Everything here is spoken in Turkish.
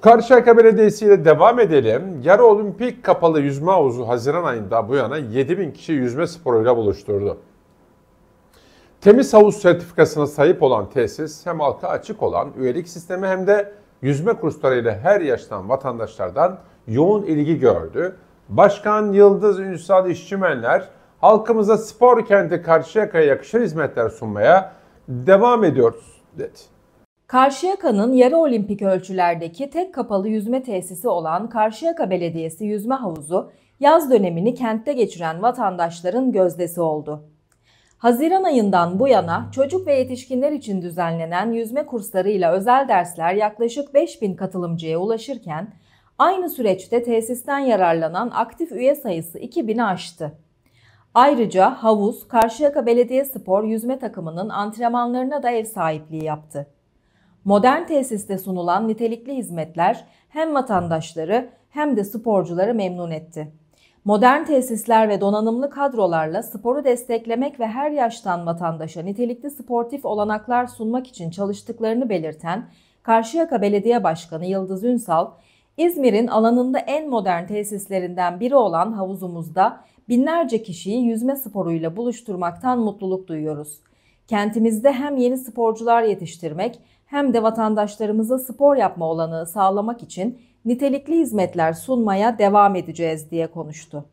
Karşıyaka Belediyesi ile devam edelim. Yarı olimpik kapalı yüzme havuzu Haziran ayında bu yana 7000 kişi yüzme sporuyla buluşturdu. Temiz havuz sertifikasına sahip olan tesis hem halka açık olan üyelik sistemi hem de yüzme kurslarıyla her yaştan vatandaşlardan yoğun ilgi gördü. Başkan Yıldız Ünsal İşçimenler halkımıza spor kenti Karşıyaka'ya yakışır hizmetler sunmaya devam ediyoruz dedi. Karşıyaka'nın yarı olimpik ölçülerdeki tek kapalı yüzme tesisi olan Karşıyaka Belediyesi Yüzme Havuzu, yaz dönemini kentte geçiren vatandaşların gözdesi oldu. Haziran ayından bu yana çocuk ve yetişkinler için düzenlenen yüzme kurslarıyla özel dersler yaklaşık 5000 katılımcıya ulaşırken, aynı süreçte tesisten yararlanan aktif üye sayısı 2000'i aştı. Ayrıca havuz, Karşıyaka Belediye Spor yüzme takımının antrenmanlarına da ev sahipliği yaptı. Modern tesiste sunulan nitelikli hizmetler hem vatandaşları hem de sporcuları memnun etti. Modern tesisler ve donanımlı kadrolarla sporu desteklemek ve her yaştan vatandaşa nitelikli sportif olanaklar sunmak için çalıştıklarını belirten Karşıyaka Belediye Başkanı Yıldız Ünsal, İzmir'in alanında en modern tesislerinden biri olan havuzumuzda binlerce kişiyi yüzme sporuyla buluşturmaktan mutluluk duyuyoruz. Kentimizde hem yeni sporcular yetiştirmek hem de vatandaşlarımıza spor yapma olanağı sağlamak için nitelikli hizmetler sunmaya devam edeceğiz diye konuştu.